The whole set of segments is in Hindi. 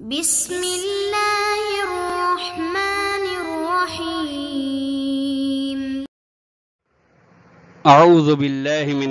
बिस्मिल्लाहिर्रहमानिर्रहीम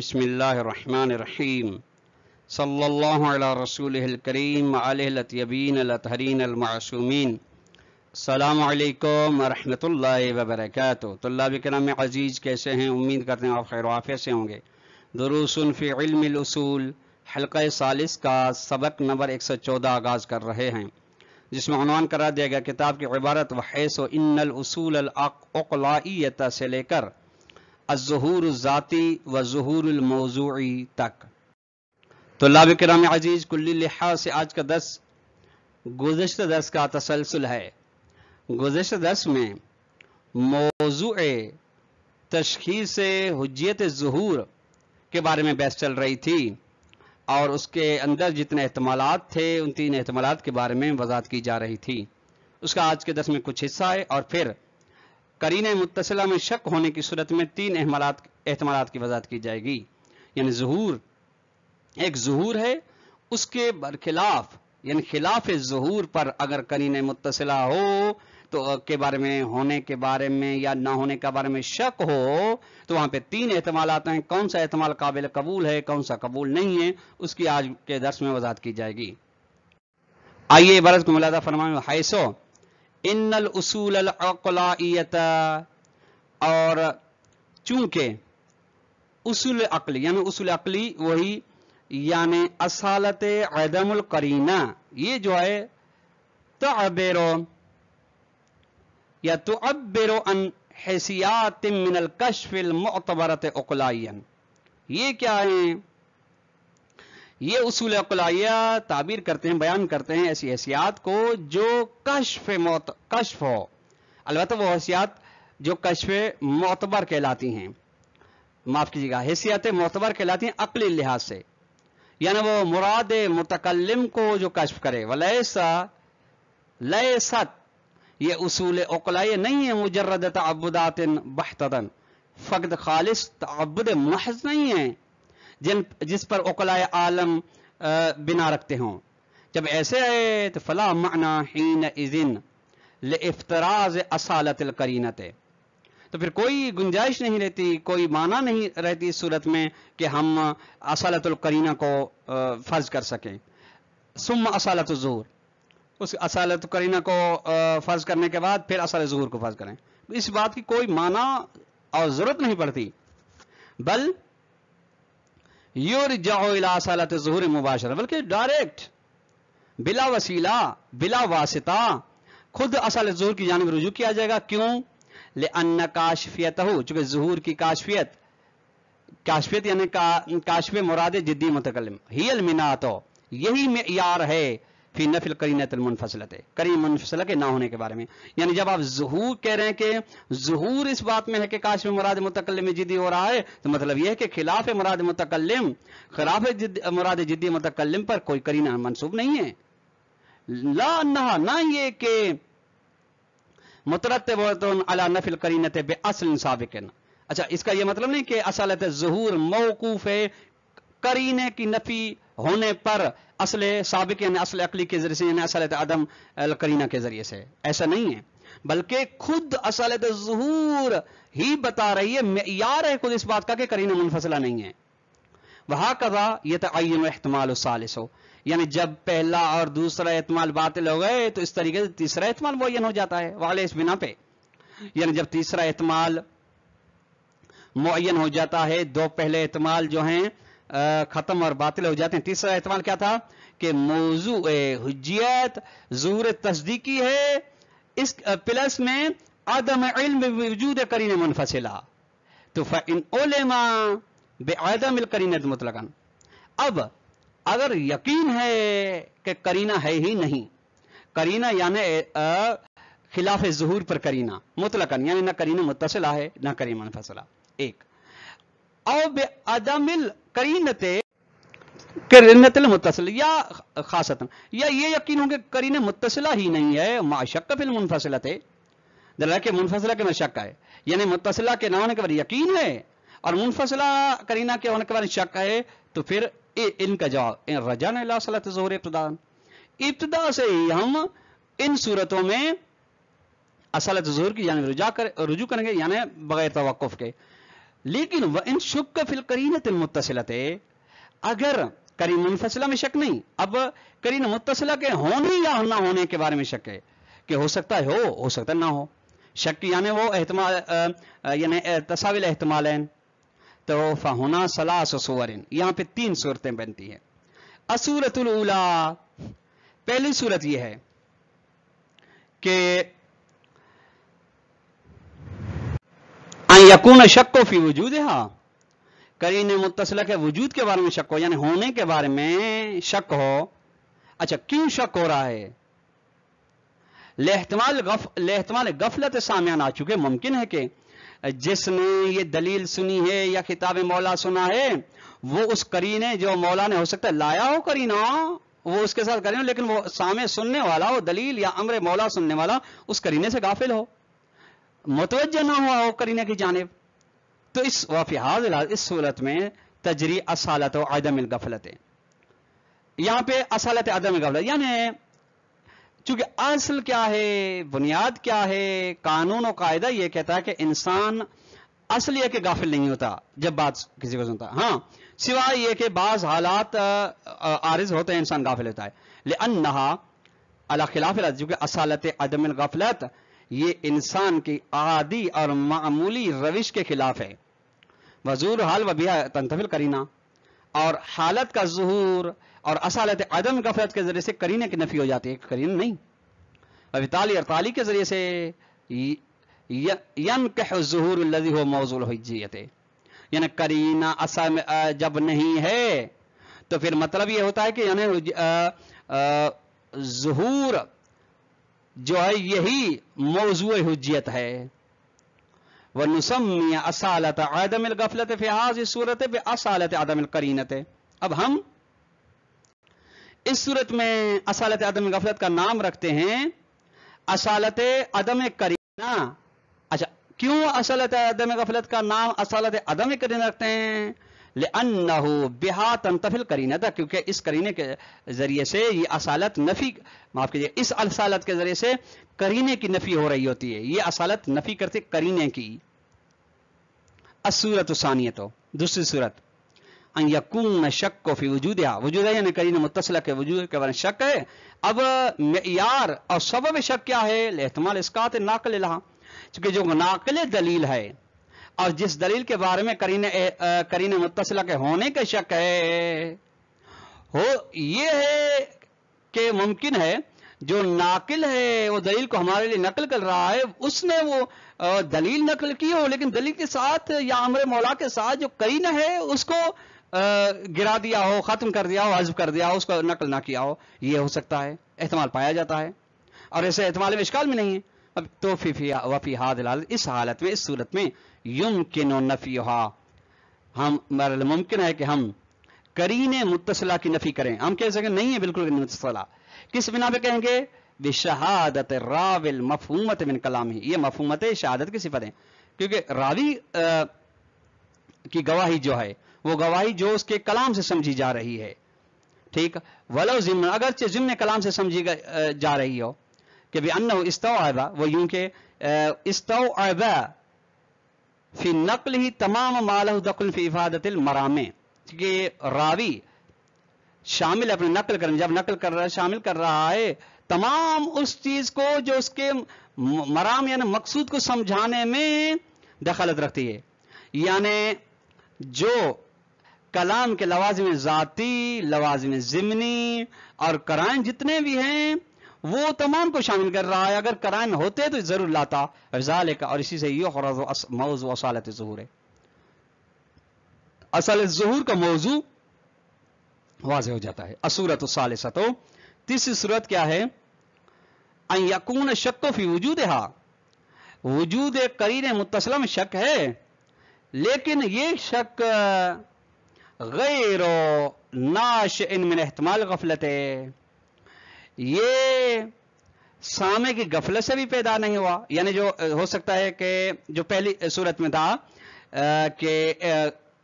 बिस्मिल्लाहिर्रहमानिर्रहीम सल्लल्लाहु अला रसूलिल करीम अलैहि अत्यबीन अलतहरीन अलमासूमीन अस्सलाम वालेकुम रहमतुल्लाहि व बरकातहू कराम अजीज़ कैसे हैं उम्मीद करते हैं आप खैर वाफ़े से होंगे दरूसन फ़ी इल्म उसूल हल्का सालिस का सबक नंबर 114 आगाज़ कर रहे हैं जिसमें अनुमान करा दिया गया किताब की इबारत व इन इन्नल उसूल से लेकर अजहूर ज़ाती व जहूरमौज़ूी तक तो लाभ कराम अजीज़ कुल्ली लिहाज से आज का दस गुज्त दस का तसलसल है गुजशत दस में मौजू तशखीस हजियत जहूर के बारे में बहस चल रही थी और उसके अंदर जितने अहतमाल थे उन तीन अहतमालत के बारे में वजात की जा रही थी उसका आज के दस में कुछ हिस्सा है और फिर करीन मुतसला में शक होने की सूरत में तीन अहतमाल की वजात की जाएगी यानी जहूर एक जहूर है उसके बरखिलाफ यानी खिलाफ जहूर पर अगर करीन मुतसला हो तो के बारे में होने के बारे में या ना होने के बारे में शक हो तो वहां पे तीन एहतमाल आते हैं कौन सा एहतमाल काबिल कबूल है कौन सा कबूल नहीं है उसकी आज के दर्श में वजात की जाएगी आइए बरस को मिलादा फरमान हाइसो इन उसूल अकलाइत और चूंकि उसूल अकली यानी उसूल अकली वही यानी असालत अदमुल करीना ये जो है तबेरो या तो अब बेरो मिनल कशफिल मतबरत अकलायन ये क्या है ये उसूल अकलाइया ताबीर करते हैं बयान करते हैं ऐसी हैसियात को जो कशफ मौत कशफ हो अलबत् वो हैसियात जो कशफ मोतबर कहलाती हैं माफ़ कीजिएगा हैसियत मोतबर कहलाती हैं अकली लिहाज से यानी वो मुराद मुतकलम को जो कशफ करे व लैसा सत ये उसूल अकला नहीं है मुजरद तबुदात बहतदन फ़कद खालिश तबुद महज नहीं है जिन जिस पर अकला आलम बिना रखते हों जब ऐसे आए तो फला माना हीन इज़िन लफ्तराज असालत करीनत तो फिर कोई गुंजाइश नहीं रहती कोई माना नहीं रहती इस सूरत में कि हम असालतुल करीना को फ़र्ज कर सकें सुम असालत जोर उस असल तो करीना को फ़र्ज करने के बाद फिर असल जहूर को फ़र्ज करें इस बात की कोई माना और ज़रूरत नहीं पड़ती बल योर जाओलासलत जहूर मुबाशर बल्कि डायरेक्ट बिला वसीला बिला वासिता खुद असल जहूर की जानब रुजू किया जाएगा क्यों ले अन्न काशफियत हो चूंकि जहूर की काशफियत काशफियत यानी का, काशफ मुराद जिद्दी मुतकलम ही अलमिनात हो यही मैार है फी नफिल करीनतमनफसलत है करीन मुनफसल के ना होने के बारे में यानी जब आप जहूर कह रहे हैं कि जहूर इस बात में है कि काश में मुराद मुतकलम जिदी हो रहा है तो मतलब यह है कि खिलाफ मुराद मुतकलम खिलाफ मुराद जिदी मुतकलम पर कोई करीना मनसूब नहीं है ला ना, ना ये कि मुतरतन अला नफिल करीन बे असल सबकन अच्छा इसका यह मतलब नहीं कि असलत तो जहूर मौकूफ है करीने की नफी होने पर असल सबक यानी असल अकली के जरिए से यानी असलत आदम करीना के जरिए से ऐसा नहीं है बल्कि खुद असलत जहूर ही बता रही है मैार है खुद इस बात का कि करीना मुनफसला नहीं है वहा कदा यह तो तयन अहतमाल हो यानी जब पहला और दूसरा एहतमाल बातिल हो गए तो इस तरीके से तीसरा एहतमाल मुन हो जाता है वाले इस बिना पे यानी जब तीसरा एहतमाल मुन हो जाता है दो पहले एहतमाल जो हैं ख़त्म और बातिल हो जाते हैं तीसरा एहतमाल क्या था कि मौजू हजियत जहूर तस्दीकी है इस प्लस में आदम इल्म वजूद करीन मुनफसिला तो फ़िन ओलेमा बेआदम करीन मुतलकन अब अगर यकीन है कि करीना है ही नहीं करीना यानि खिलाफ जहूर पर करीना मुतलकन यानी ना करीना मुतसला है ना करीना मुनफसला एक अब बेअदमिल करीनते करीनते मुतसल या खासतन या ये यकीन होंगे कि करीन मुतसिला ही नहीं है माशक फिल मुनफसिला थे दला के मुनफसला के में शक है यानी मुतसला के ना होने के बाद यकीन है और मुनफसला करीना के होने के बाद शक है तो फिर ए, इनका जवाब रजा ने रजान जोर इब्तदा इब्तदा से ही हम इन सूरतों में असलत जोर की यानी रुजा कर रुजू करेंगे यानी बगैर तवक़ के लेकिन वह इन शुक फिल करीनत मुतसलत अगर करीन मुनफसला में शक नहीं अब करीन मुतसला के होने या ना होने के बारे में शक है कि हो सकता है हो हो सकता ना हो शक यानी वो एहतमाल यानी तसाविल एहतमाल तो फहुना सलास सूवरिन यहां पे तीन सूरतें बनती हैं असूरतुल पहली सूरत यह है कि यकून शक को फी वजूद हा करीन मुतसल के वजूद के बारे में शक हो यानी होने के बारे में शक हो अच्छा क्यों शक हो रहा है लेहतमाल गफ लेहतमाल गफलत सामयान आ चुके मुमकिन है कि जिसने ये दलील सुनी है या खिताब मौला सुना है वो उस करीने जो मौला ने हो सकता है लाया हो करीना वो उसके साथ करीना लेकिन वो सामे सुनने वाला हो दलील या अमर मौला सुनने वाला उस करीने से गाफिल हो मुतवजह ना हुआ हो करीना की जानब तो इस वफिहाज इस सूरत में तजरी असालत आदम गफलत यहां पर असालत आदम गफलत यानी चूंकि असल क्या है बुनियाद क्या है कानून और कायदा यह कहता है कि इंसान असल यह कि गाफिल नहीं होता जब बात किसी को सुनता हाँ सिवाय यह कि बाज हालात आरिज होते हैं इंसान गाफिल होता है ले अन नहा अला खिलाफ चूंकि असालत आदम गफलत ये इंसान की आदि और मामूली रविश के खिलाफ है वजूर हाल वबिया तनतफिल करीना और हालत का जहूर और असालत अदम गफरत के जरिए से करीने की नफी हो जाती है करीन नहीं ताली और ताली के जरिए से यम कह जहूर लजी हो मौजूल हजियत यानी करीना असम जब नहीं है तो फिर मतलब यह होता है कि यानी जहूर जो है यही मौजू हजियत है व नुसमिया असालत आदम गफलत फ़िहाज इस सूरत है असालत आदम करीनत है अब हम इस सूरत में असालत आदम गफलत का नाम रखते हैं असालत आदम करीना अच्छा क्यों असालत आदम गफलत का नाम असालत आदम करीना रखते हैं लन्नहु बिहा तंतफिल करीना था क्योंकि इस करीने के ज़रिए से ये असालत नफ़ी माफ़ कीजिए इस असालत के ज़रिए से करीने की नफ़ी हो रही होती है ये असालत नफ़ी करते करीने की असूरत सानिय तो दूसरी सूरत अन शक को फिर वजूद या वजूद यानी करीन मुतसल के वजूद के बारे शक है अब यार और सब शक क्या है एहतमाल इसका नाकल लहा चूँकि जो नाकल दलील है और जिस दलील के बारे में करीन करीने मुतसला के होने का शक है हो ये है कि मुमकिन है जो नाकिल है वो दलील को हमारे लिए नकल कर रहा है उसने वो दलील नकल की हो लेकिन दलील के साथ या अमर मौला के साथ जो करीना है उसको गिरा दिया हो ख़त्म कर दिया हो हजब कर दिया हो उसका नकल ना किया हो ये हो सकता है एहतमाल पाया जाता है और ऐसे एहतमाल में इश्काल में नहीं है अब तो फिफिया वफी हाद इस हालत में इस सूरत में युमकिन नफ़ीहा हम मुमकिन है कि हम करीन मुतसला की नफ़ी करें हम कह सकें नहीं है बिल्कुल मुतसला किस बिना पे कहेंगे बिशहादत राविल मफहूमत बिन कलाम ही ये मफहूमत शहादत की सिफत है क्योंकि रावी आ, की गवाही जो है वो गवाही जो उसके कलाम से समझी जा रही है ठीक वलो जिम्न अगर जिम्न कलाम से समझी जा रही हो कि भी अन्न इस्तो आयबा वो यूं के इस्तो आयबा फी नकल ही तमाम माल दखल फी इफादत मरामे कि रावी शामिल अपने नकल करने जब नकल कर रहा है शामिल कर रहा है तमाम उस चीज को जो उसके मराम यानी मकसूद को समझाने में दखलत रखती है यानी जो कलाम के लवाजम जाति लवाजम ज़िमनी और कराइन जितने भी हैं वो तमाम को शामिल कर रहा है अगर कराइन होते तो जरूर लाता अफजाल का और इसी से यह मौजू वसालत जहूर है असल जहूर का मौजू वाज हो जाता है असूरत साल सतो तीसरी सूरत क्या है यकून शक फी वजूद हा वजूद करीन मुतसलम शक है लेकिन ये शक गैर नाश इनमें एहतमाल गफलत है ये सामे की गफलत से भी पैदा नहीं हुआ यानी जो हो सकता है कि जो पहली सूरत में था कि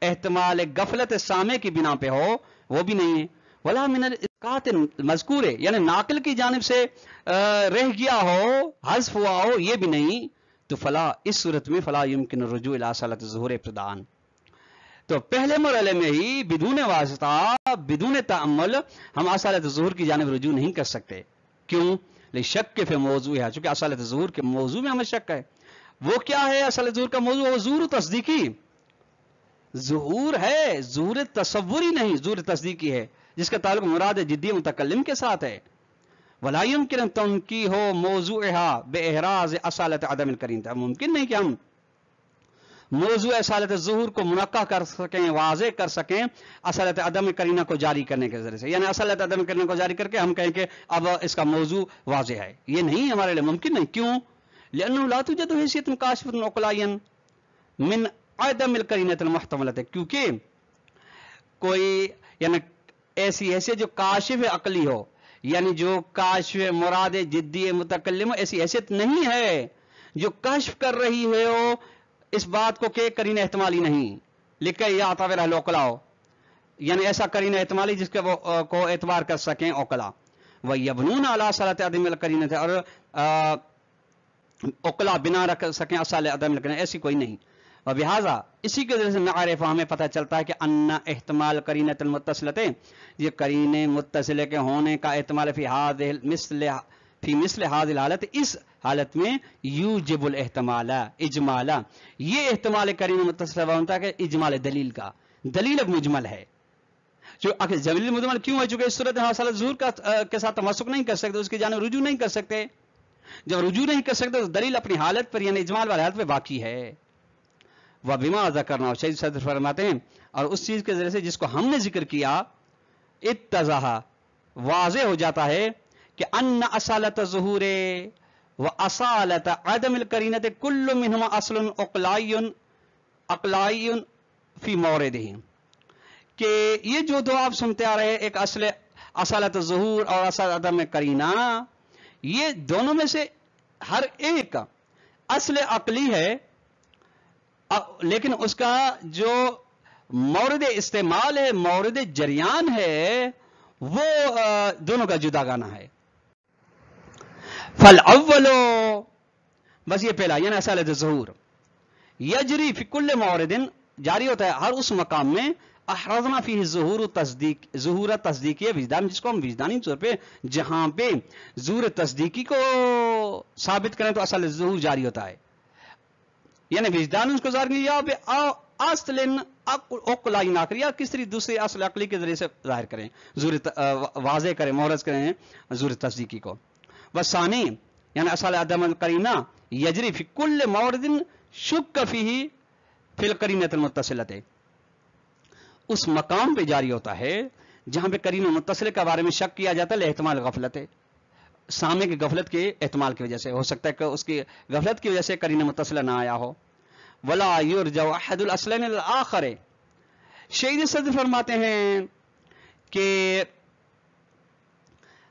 एहतमाल गफलत सामे की बिना पे हो वो भी नहीं है वला मिन कातिन मजकूर है यानी नाकल की जानब से रह गया हो हजफ हुआ हो ये भी नहीं तो फला इस सूरत में फला यमकिन रजू इलासलत जहूर प्रदान तो पहले मरल में ही बिदून वास्ता बिदून तमल हम असालत जहूर की जानब रजू नहीं कर सकते क्यों ले शक के फिर मौजू है चूंकि असल जहूर के मौजू में हमें शक है वो क्या है असल जहूर का मौजू जहूर तस्दीकी जहूर है जहूर तस्वुरी नहीं जहूर तस्दीकी है जिसका ताल्लुक मुराद जिद्दी मुतकलम के साथ है वलायम किरण तुम की हो मौजू बेहराज असालत आदम करीन था मुमकिन नहीं कि हम मौजू असालत जहूर को मुनक़ कर सकें वाजे कर सकें असलत अदम करीना को जारी करने के जरिए से यानी असलत अदम करीना को जारी करके हम कहें कि अब इसका मौजू वाज है ये नहीं हमारे लिए मुमकिन नहीं क्यों लातुजद हैसियत काशफ़ नकलायन मिन अदम करीनतमहतमलत है क्योंकि कोई यानी ऐसी हैसियत जो काशिफ अकली हो यानी जो काश मुराद जिद्दी मुतकलम ऐसी हैसियत नहीं है जो कश्फ कर रही है वो इस बात को के करीन एहतमाली नहीं लिख के या आता रह लोकलाओ यानी ऐसा करीन एहतमाली जिसके वो को एतबार कर सकें ओकला वह यबनून अला सलात अदम करीन थे और ओकला बिना रख सकें असल अदम करें ऐसी कोई नहीं व लिहाजा इसी के जरिए से नारफा हमें पता चलता है कि अन्ना एहतमाल अहतमाल करीनतमतसलतें ये करीने मुतसिले के होने का अहतमाल फ़िहाद मिसल फी मिसल हाजिल हालत इस हालत में यूजबुल एहतमाल इजमाला ये एहतमाल करीम मुतसलता है इजमाल दलील का दलील अब मुजमल है जो आखिर जमील मुजमल क्यों है चूंकि इस सूरत हाल जूर का आ, के साथ तमसुक नहीं कर सकते उसकी जान रुजू नहीं कर सकते जब रुजू नहीं कर सकते तो दलील अपनी हालत पर यानी इजमाल वाली हालत पर बाकी है वह बीमा अदा करना शहीद सदर फरमाते हैं और उस चीज़ के जरिए से जिसको हमने जिक्र किया इतजहा वाज हो जाता है कि अन्न असालत जहूर व असालत अदमिल करीनत कुल्ल मिनम असल अकलाइन अकलाइन फी दही कि ये जो दो आप सुनते आ रहे हैं एक असल असालत जहूर और असल अदम करीना ये दोनों में से हर एक असल अकली है लेकिन उसका जो मौरद इस्तेमाल है मौरद जरियान है वो दोनों का जुदा गाना है फल अव्वलो बस ये पहला यानी असल जहूर यजरी फिकुल्ल दिन जारी होता है हर उस मकाम में अहरजना फी जहूर तस्दीक जहूर तस्दीकी विजदान जिसको हम विजदानी तौर पर जहां पे जूर तस्दीकी को साबित करें तो असल जहूर जारी होता है यानी विजदान उसको जारी किया अकलाई या किस तरह दूसरे असल अकली के जरिए से जाहिर करें जूर वाजे करें मोहरज करें जूर तस्दीकी को वसानी यानी असल आदम करीना यजरी फी फिकुल मौरदिन कफी ही फिल करीनत मुतसिलत उस मकाम पे जारी होता है जहां पे करीन मुतसिल के बारे में शक किया जाता है एहतमाल गफलत है सामने की गफलत के एहतमाल की वजह से हो सकता है कि उसकी गफलत की वजह से करीन मुतसिल ना आया हो वला युर जवाहदुल आखिर शहीद सद फरमाते हैं कि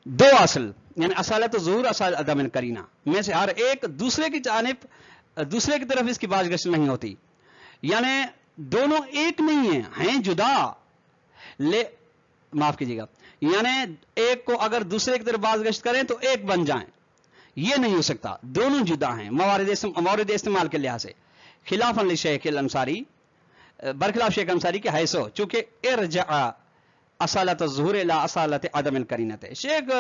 दो असल यानी असालत जरूर असल अदम करीना में से हर एक दूसरे की जानब दूसरे की तरफ इसकी बाजगश नहीं होती यानी दोनों एक नहीं है हैं जुदा ले माफ कीजिएगा यानी एक को अगर दूसरे की तरफ बाजगश करें तो एक बन जाए यह नहीं हो सकता दोनों जुदा हैं मवारद मवारद इस्तेमाल के लिहाज से अली शेख अंसारी बरखिलाफ शेख अंसारी के हैसो चूंकि इर्जा असालत जहूर ला असालत अदम करीनत शेख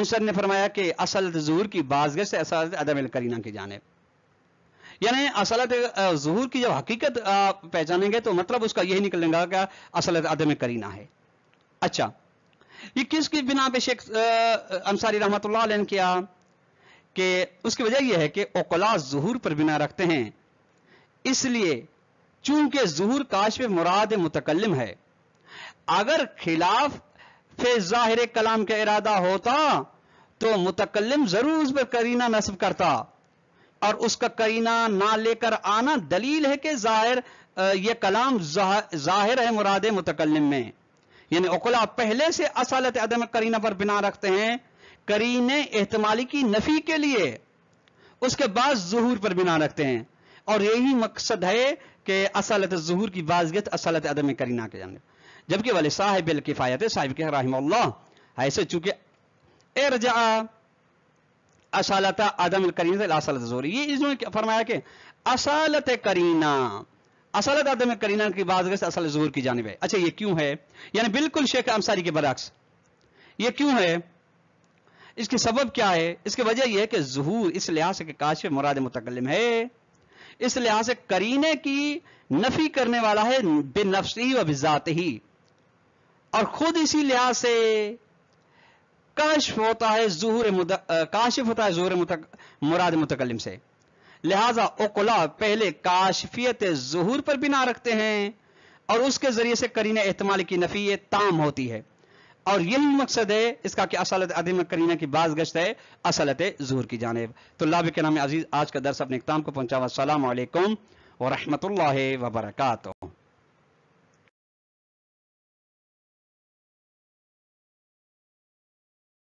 अंसर ने फरमाया कि असलत जहूर की बाजगर से असालत अदम करीना की जानब यानी असलत जहूर की जब हकीकत पहचानेंगे तो मतलब उसका यही निकलेगा कि असलत अदम करीना है अच्छा ये किसकी बिना पे शेख अंसारी रहमत ने किया कि उसकी वजह यह है कि ओकला जहूर पर बिना रखते हैं इसलिए चूंकि जहूर काशफ मुराद मुतकलम है अगर खिलाफ फे ज़ाहिर कलाम का इरादा होता तो मुतकलम जरूर उस पर करीना नस्ब करता और उसका करीना ना लेकर आना दलील है कि जाहिर यह कलाम जाहिर है मुराद मुतकलम में यानी अकला पहले से असालत अदम करीना पर बिना रखते हैं करीने एहतमाली की नफी के लिए उसके बाद जहूर पर बिना रखते हैं और यही मकसद है कि असालत जहूर की बाजगत असालत अदम करीना के जानब जबकि वाले साहिब किफ़ायत साहिब के रही ऐसे चूंकि एरजा असालत आदम करीना जोरी ये इसमें फरमाया कि असालत करीना असालत आदम करीना की बात से असल जहूर की जानब है अच्छा ये क्यों है यानी बिल्कुल शेख अंसारी के बरक्स ये क्यों है इसके सबब क्या है इसकी वजह यह है कि जहूर इस लिहाज के काश मुराद मुतकलम है इस लिहाज से करीने की नफी करने वाला है बेनफ्स ही व बिजात ही और खुद इसी लिहाज से काशिफ होता है जहूर काशिफ होता है जहूर मुतक, मुराद मुतकलम से लिहाजा ओकला पहले काशफियत जहूर पर बिना रखते हैं और उसके जरिए से करीना एहतमाल की नफी ताम होती है और यही मकसद है इसका कि असलत अदम करीना की बाज गश्त है असलत जहूर की जानेब तो लाभ के नाम अजीज़ आज का दर्शक अपने इकताम को पहुंचा हुआ सलामकुम वरहमल वबरकू